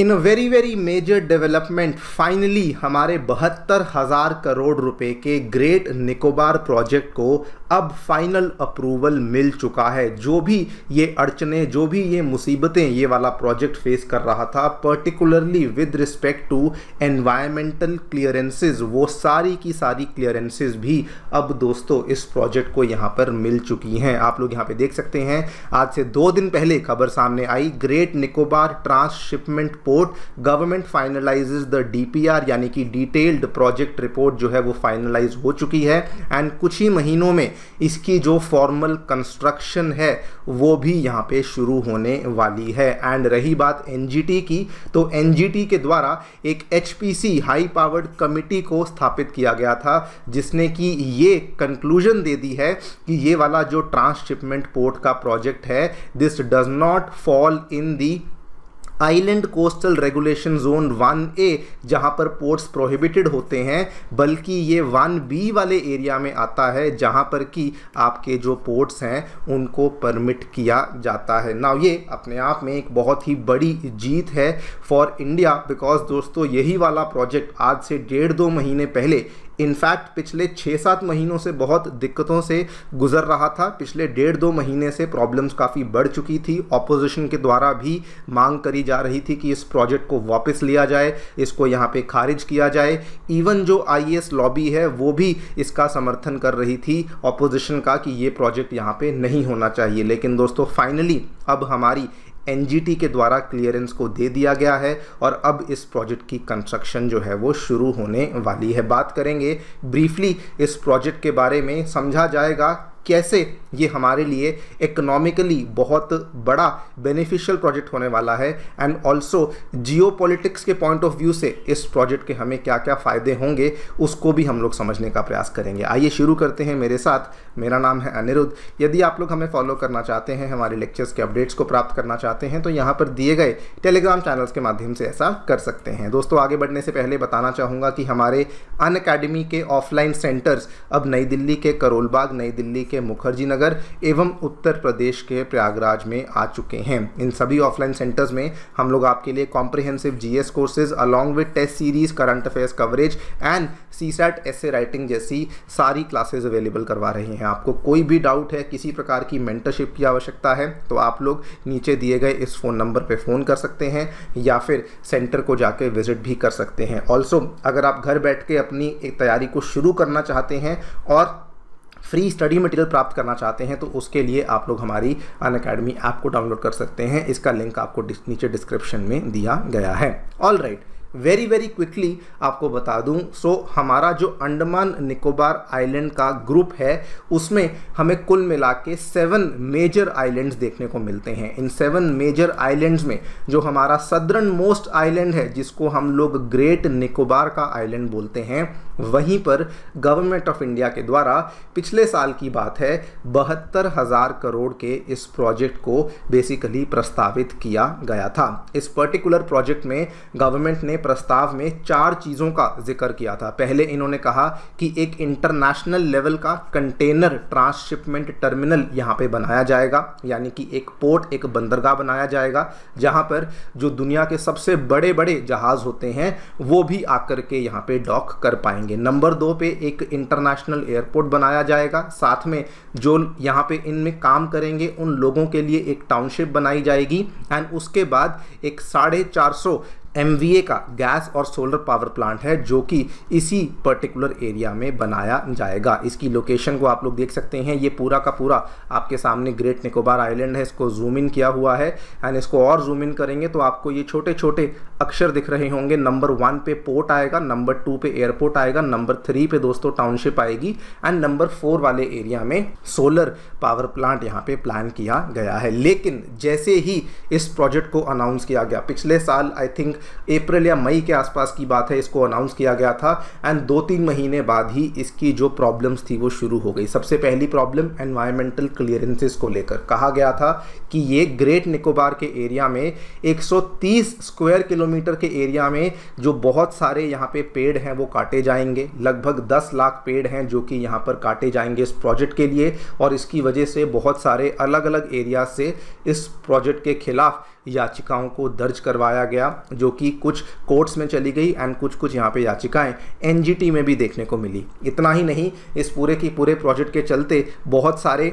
in a very very major development finally हमारे बहत्तर हज़ार करोड़ रुपए के ग्रेट निकोबार प्रोजेक्ट को अब फाइनल अप्रूवल मिल चुका है जो भी ये अड़चने जो भी ये मुसीबतें ये वाला प्रोजेक्ट फेस कर रहा था particularly with respect to environmental clearances वो सारी की सारी क्लियरेंसेज भी अब दोस्तों इस प्रोजेक्ट को यहाँ पर मिल चुकी हैं आप लोग यहाँ पे देख सकते हैं आज से दो दिन पहले खबर सामने आई Great Nicobar transshipment report government finalises the DPR यानी कि डिटेल्ड प्रोजेक्ट रिपोर्ट जो है वो फाइनलाइज हो चुकी है एंड कुछ ही महीनों में इसकी जो फॉर्मल कंस्ट्रक्शन है वो भी यहाँ पे शुरू होने वाली है एंड रही बात एन की तो एन के द्वारा एक एच हाई पावर्ड कमिटी को स्थापित किया गया था जिसने कि ये कंक्लूजन दे दी है कि ये वाला जो ट्रांसशिपमेंट पोर्ट का प्रोजेक्ट है this does not fall in the island coastal regulation zone one A जहाँ पर पोर्ट्स प्रोहिबिटेड होते हैं बल्कि ये वन बी वाले एरिया में आता है जहाँ पर कि आपके जो पोर्ट्स हैं उनको परमिट किया जाता है ना ये अपने आप में एक बहुत ही बड़ी जीत है फॉर इंडिया बिकॉज दोस्तों यही वाला प्रोजेक्ट आज से डेढ़ दो महीने पहले इनफैक्ट पिछले छः सात महीनों से बहुत दिक्कतों से गुजर रहा था पिछले डेढ़ दो महीने से प्रॉब्लम्स काफ़ी बढ़ चुकी थी ऑपोजिशन के द्वारा भी मांग करी जा रही थी कि इस प्रोजेक्ट को वापस लिया जाए इसको यहाँ पे खारिज किया जाए इवन जो आई e लॉबी है वो भी इसका समर्थन कर रही थी ऑपोजिशन का कि ये प्रोजेक्ट यहाँ पर नहीं होना चाहिए लेकिन दोस्तों फाइनली अब हमारी एनजीटी के द्वारा क्लियरेंस को दे दिया गया है और अब इस प्रोजेक्ट की कंस्ट्रक्शन जो है वो शुरू होने वाली है बात करेंगे ब्रीफली इस प्रोजेक्ट के बारे में समझा जाएगा कैसे ये हमारे लिए इकोनॉमिकली बहुत बड़ा बेनिफिशियल प्रोजेक्ट होने वाला है एंड ऑल्सो जियो के पॉइंट ऑफ व्यू से इस प्रोजेक्ट के हमें क्या क्या फ़ायदे होंगे उसको भी हम लोग समझने का प्रयास करेंगे आइए शुरू करते हैं मेरे साथ मेरा नाम है अनिरुद्ध यदि आप लोग हमें फॉलो करना चाहते हैं हमारे लेक्चर्स के अपडेट्स को प्राप्त करना चाहते हैं तो यहाँ पर दिए गए टेलीग्राम चैनल्स के माध्यम से ऐसा कर सकते हैं दोस्तों आगे बढ़ने से पहले बताना चाहूँगा कि हमारे अन के ऑफलाइन सेंटर्स अब नई दिल्ली के करोलबाग नई दिल्ली के मुखर्जी नगर एवं उत्तर प्रदेश के प्रयागराज में आ चुके हैं इन सभी ऑफलाइन सेंटर्स में हम लोग आपके लिए comprehensive GS courses along with test series current affairs coverage and CSAT essay writing जैसी सारी क्लासेज अवेलेबल करवा रहे हैं आपको कोई भी डाउट है किसी प्रकार की मेंटरशिप की आवश्यकता है तो आप लोग नीचे दिए गए इस फ़ोन नंबर पर फ़ोन कर सकते हैं या फिर सेंटर को जाकर विजिट भी कर सकते हैं ऑल्सो अगर आप घर बैठ के अपनी एक तैयारी को शुरू करना चाहते हैं और फ्री स्टडी मटेरियल प्राप्त करना चाहते हैं तो उसके लिए आप लोग हमारी अन अकेडमी ऐप को डाउनलोड कर सकते हैं इसका लिंक आपको नीचे डिस्क्रिप्शन में दिया गया है all right very very quickly आपको बता दूं सो so, हमारा जो अंडमान निकोबार आइलैंड का ग्रुप है उसमें हमें कुल मिला के सेवन मेजर आइलैंड्स देखने को मिलते हैं इन सेवन मेजर आइलैंड्स में जो हमारा सदरन मोस्ट आइलैंड है जिसको हम लोग ग्रेट निकोबार का आइलैंड बोलते हैं वहीं पर गवर्नमेंट ऑफ इंडिया के द्वारा पिछले साल की बात है बहत्तर हज़ार करोड़ के इस प्रोजेक्ट को बेसिकली प्रस्तावित किया गया था इस पर्टिकुलर प्रोजेक्ट में गवर्नमेंट ने प्रस्ताव में चार चीज़ों का जिक्र किया था पहले इन्होंने कहा कि एक इंटरनेशनल लेवल का कंटेनर ट्रांसशिपमेंट टर्मिनल यहाँ पर बनाया जाएगा यानी कि एक पोर्ट एक बंदरगाह बनाया जाएगा जहाँ पर जो दुनिया के सबसे बड़े बड़े जहाज़ होते हैं वो भी आकर के यहाँ पर डॉक कर पाएंगे बनाएंगे नंबर दो पे एक इंटरनेशनल एयरपोर्ट बनाया जाएगा साथ में जो यहाँ पे इनमें काम करेंगे उन लोगों के लिए एक टाउनशिप बनाई जाएगी एंड उसके बाद एक साढ़े चार सौ एम का गैस और सोलर पावर प्लांट है जो कि इसी पर्टिकुलर एरिया में बनाया जाएगा इसकी लोकेशन को आप लोग देख सकते हैं ये पूरा का पूरा आपके सामने ग्रेट निकोबार आइलैंड है इसको जूम इन किया हुआ है एंड इसको और जूम इन करेंगे तो आपको ये छोटे छोटे अक्षर दिख रहे होंगे नंबर वन पे पोर्ट आएगा नंबर टू पे एयरपोर्ट आएगा नंबर थ्री पे दोस्तों टाउनशिप आएगी एंड नंबर फोर वाले एरिया में सोलर पावर प्लांट यहाँ पे प्लान किया गया है लेकिन जैसे ही इस प्रोजेक्ट को अनाउंस किया गया पिछले साल आई थिंक अप्रैल या मई के आसपास की बात है इसको अनाउंस किया गया था एंड दो तीन महीने बाद ही इसकी जो प्रॉब्लम्स थी वो शुरू हो गई सबसे पहली प्रॉब्लम एनवायरमेंटल क्लियरेंसेस को लेकर कहा गया था कि ये ग्रेट निकोबार के एरिया में 130 स्क्वायर किलोमीटर के एरिया में जो बहुत सारे यहाँ पे पेड़ हैं वो काटे जाएंगे लगभग दस लाख पेड़ हैं जो कि यहाँ पर काटे जाएंगे इस प्रोजेक्ट के लिए और इसकी वजह से बहुत सारे अलग अलग एरिया से इस प्रोजेक्ट के खिलाफ याचिकाओं को दर्ज करवाया गया जो कि कुछ कोर्ट्स में चली गई एंड कुछ कुछ यहाँ पे याचिकाएं एनजीटी में भी देखने को मिली इतना ही नहीं इस पूरे की पूरे प्रोजेक्ट के चलते बहुत सारे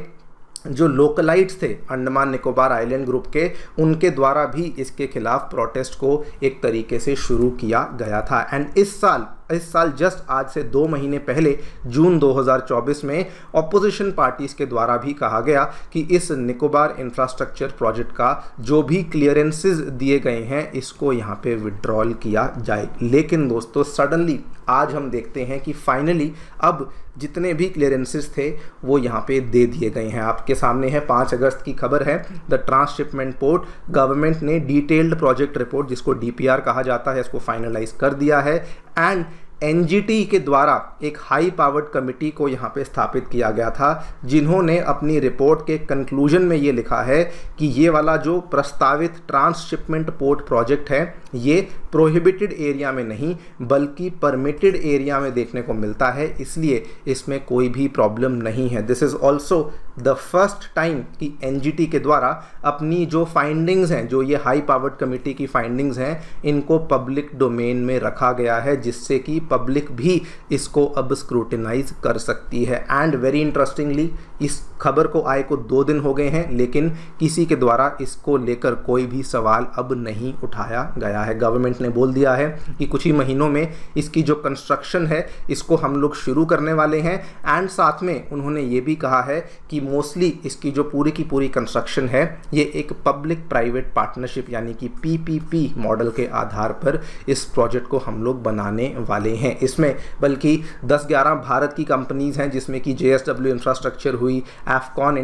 जो लोकलाइट्स थे अंडमान निकोबार आइलैंड ग्रुप के उनके द्वारा भी इसके खिलाफ प्रोटेस्ट को एक तरीके से शुरू किया गया था एंड इस साल इस साल जस्ट आज से दो महीने पहले जून 2024 में ऑपोजिशन पार्टीज के द्वारा भी कहा गया कि इस निकोबार इंफ्रास्ट्रक्चर प्रोजेक्ट का जो भी क्लियरेंसेज दिए गए हैं इसको यहाँ पे विड्रॉल किया जाए लेकिन दोस्तों सडनली आज हम देखते हैं कि फाइनली अब जितने भी क्लियरेंसेस थे वो यहाँ पे दे दिए गए हैं आपके सामने है पाँच अगस्त की खबर है द ट्रांसशिपमेंट पोर्ट गवर्नमेंट ने डिटेल्ड प्रोजेक्ट रिपोर्ट जिसको डी कहा जाता है इसको फाइनलाइज कर दिया है एंड एन के द्वारा एक हाई पावर्ड कमिटी को यहाँ पे स्थापित किया गया था जिन्होंने अपनी रिपोर्ट के कंक्लूजन में ये लिखा है कि ये वाला जो प्रस्तावित ट्रांसशिपमेंट पोर्ट प्रोजेक्ट है ये प्रोहिबिटेड एरिया में नहीं बल्कि परमिटेड एरिया में देखने को मिलता है इसलिए इसमें कोई भी प्रॉब्लम नहीं है this is also the first time कि एन के द्वारा अपनी जो फाइंडिंग्स हैं जो ये हाई पावर्ड कमेटी की फाइंडिंग्स हैं इनको पब्लिक डोमेन में रखा गया है जिससे कि पब्लिक भी इसको अब स्क्रूटिनाइज कर सकती है एंड वेरी इंटरेस्टिंगली इस खबर को आए को दो दिन हो गए हैं लेकिन किसी के द्वारा इसको लेकर कोई भी सवाल अब नहीं उठाया गया है गवर्नमेंट ने बोल दिया है कि कुछ ही महीनों में इसकी जो कंस्ट्रक्शन है इसको हम लोग शुरू करने वाले हैं एंड साथ में उन्होंने ये भी कहा है कि मोस्टली इसकी जो पूरी की पूरी कंस्ट्रक्शन है ये एक पब्लिक प्राइवेट पार्टनरशिप यानी कि पी मॉडल के आधार पर इस प्रोजेक्ट को हम लोग बनाने वाले हैं इसमें बल्कि दस ग्यारह भारत की कंपनीज़ हैं जिसमें कि जे इंफ्रास्ट्रक्चर हुई हुई Afcons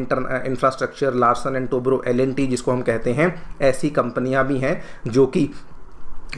infrastructure Larsen and Toubro L जिसको हम कहते हैं ऐसी कंपनियां भी हैं जो कि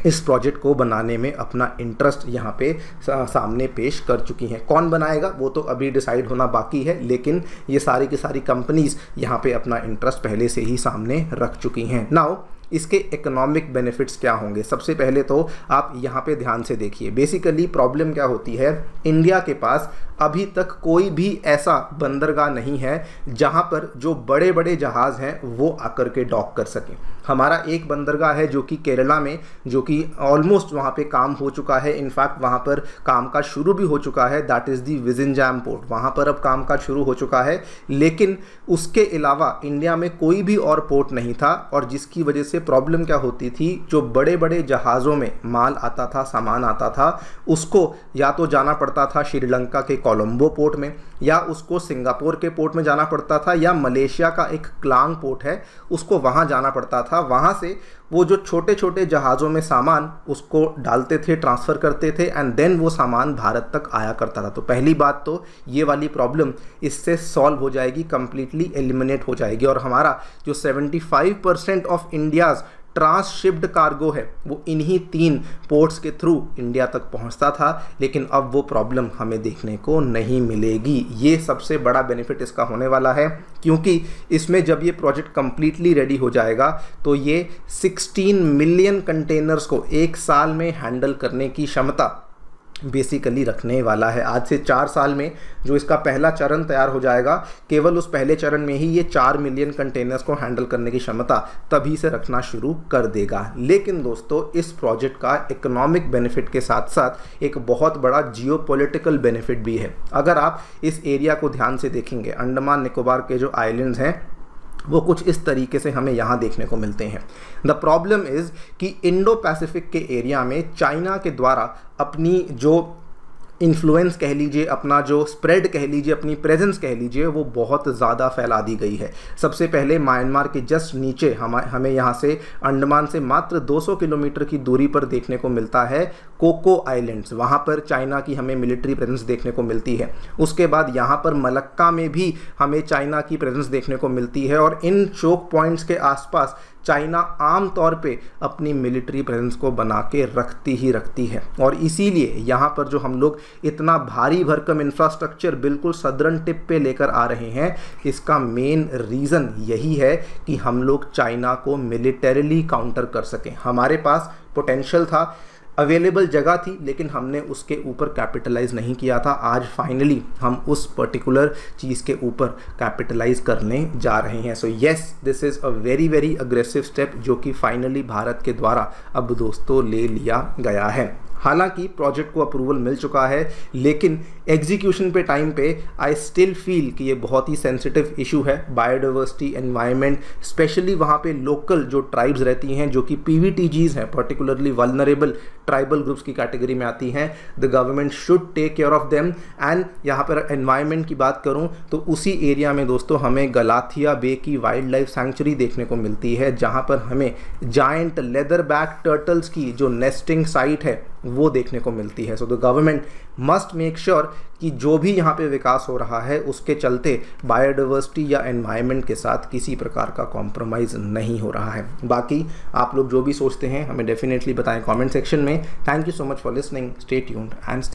इस प्रोजेक्ट को बनाने में अपना इंटरेस्ट यहाँ पे सामने पेश कर चुकी हैं कौन बनाएगा वो तो अभी डिसाइड होना बाकी है लेकिन ये सारी की सारी कंपनीज़ यहाँ पे अपना इंटरेस्ट पहले से ही सामने रख चुकी हैं नाउ इसके इकोनॉमिक बेनिफिट्स क्या होंगे सबसे पहले तो आप यहाँ पे ध्यान से देखिए बेसिकली प्रॉब्लम क्या होती है इंडिया के पास अभी तक कोई भी ऐसा बंदरगाह नहीं है जहाँ पर जो बड़े बड़े जहाज़ हैं वो आकर के डॉक कर सकें हमारा एक बंदरगाह है जो कि केरला में जो कि ऑलमोस्ट वहाँ पे काम हो चुका है इनफैक्ट वहाँ पर काम का शुरू भी हो चुका है that is the Vizhinjam port वहाँ पर अब काम का शुरू हो चुका है लेकिन उसके अलावा इंडिया में कोई भी और पोर्ट नहीं था और जिसकी वजह से से प्रॉब्लम क्या होती थी जो बड़े बड़े जहाज़ों में माल आता था सामान आता था उसको या तो जाना पड़ता था श्रीलंका के कोलंबो पोर्ट में या उसको सिंगापुर के पोर्ट में जाना पड़ता था या मलेशिया का एक क्लांग पोर्ट है उसको वहाँ जाना पड़ता था वहाँ से वो जो छोटे छोटे जहाज़ों में सामान उसको डालते थे ट्रांसफ़र करते थे एंड देन वो सामान भारत तक आया करता था तो पहली बात तो ये वाली प्रॉब्लम इससे सॉल्व हो जाएगी कम्प्लीटली एलिमिनेट हो जाएगी और हमारा जो 75 percent of India's transshipped cargo है वो इन्हीं तीन पोर्ट्स के थ्रू इंडिया तक पहुंचता था लेकिन अब वो प्रॉब्लम हमें देखने को नहीं मिलेगी ये सबसे बड़ा बेनिफिट इसका होने वाला है क्योंकि इसमें जब ये प्रोजेक्ट कम्प्लीटली रेडी हो जाएगा तो ये 16 मिलियन कंटेनर्स को एक साल में हैंडल करने की क्षमता बेसिकली रखने वाला है आज से चार साल में जो इसका पहला चरण तैयार हो जाएगा केवल उस पहले चरण में ही ये चार मिलियन कंटेनर्स को हैंडल करने की क्षमता तभी से रखना शुरू कर देगा लेकिन दोस्तों इस प्रोजेक्ट का इकोनॉमिक बेनिफिट के साथ साथ एक बहुत बड़ा जियो बेनिफिट भी है अगर आप इस एरिया को ध्यान से देखेंगे अंडमान निकोबार के जो आइलैंड्स हैं वो कुछ इस तरीके से हमें यहाँ देखने को मिलते हैं द प्रॉब्लम इज़ कि इंडो पैसिफिक के एरिया में चाइना के द्वारा अपनी जो इन्फ्लुएंस कह लीजिए अपना जो स्प्रेड कह लीजिए अपनी प्रेजेंस कह लीजिए वो बहुत ज़्यादा फैला दी गई है सबसे पहले म्यांमार के जस्ट नीचे हम हमें यहाँ से अंडमान से मात्र 200 किलोमीटर की दूरी पर देखने को मिलता है कोको आइलैंड्स वहाँ पर चाइना की हमें मिलिट्री प्रेजेंस देखने को मिलती है उसके बाद यहाँ पर मलक्का में भी हमें चाइना की प्रेजेंस देखने को मिलती है और इन चोक पॉइंट्स के आसपास चाइना आम तौर पे अपनी मिलिट्री प्रेजेंस को बना के रखती ही रखती है और इसीलिए यहाँ पर जो हम लोग इतना भारी भरकम इंफ्रास्ट्रक्चर बिल्कुल सदरन टिप पे लेकर आ रहे हैं इसका मेन रीज़न यही है कि हम लोग चाइना को मिलिटरली काउंटर कर सकें हमारे पास पोटेंशल था अवेलेबल जगह थी लेकिन हमने उसके ऊपर कैपिटलाइज नहीं किया था आज फाइनली हम उस पर्टिकुलर चीज़ के ऊपर कैपिटलाइज करने जा रहे हैं so yes this is a very very aggressive step जो कि फाइनली भारत के द्वारा अब दोस्तों ले लिया गया है हालांकि प्रोजेक्ट को अप्रूवल मिल चुका है लेकिन एग्जीक्यूशन पे टाइम पे आई स्टिल फील कि ये बहुत ही सेंसिटिव इशू है बायोडाइवर्सिटी एनवायरनमेंट स्पेशली वहाँ पे लोकल जो ट्राइब्स रहती हैं जो कि पी हैं पर्टिकुलरली वलनरेबल ट्राइबल ग्रुप्स की कैटेगरी में आती हैं the government should take care of them and यहाँ पर एनवायरनमेंट की बात करूँ तो उसी एरिया में दोस्तों हमें गलाथिया बे की वाइल्ड लाइफ सेंचुरी देखने को मिलती है जहाँ पर हमें जाइंट लेदर बैक टर्टल्स की जो नेस्टिंग साइट है वो देखने को मिलती है so the government must make sure कि जो भी यहाँ पे विकास हो रहा है उसके चलते बायोडाइवर्सिटी या एनवायरनमेंट के साथ किसी प्रकार का कॉम्प्रोमाइज़ नहीं हो रहा है बाकी आप लोग जो भी सोचते हैं हमें डेफिनेटली बताएं कमेंट सेक्शन में thank you so much for listening stay tuned and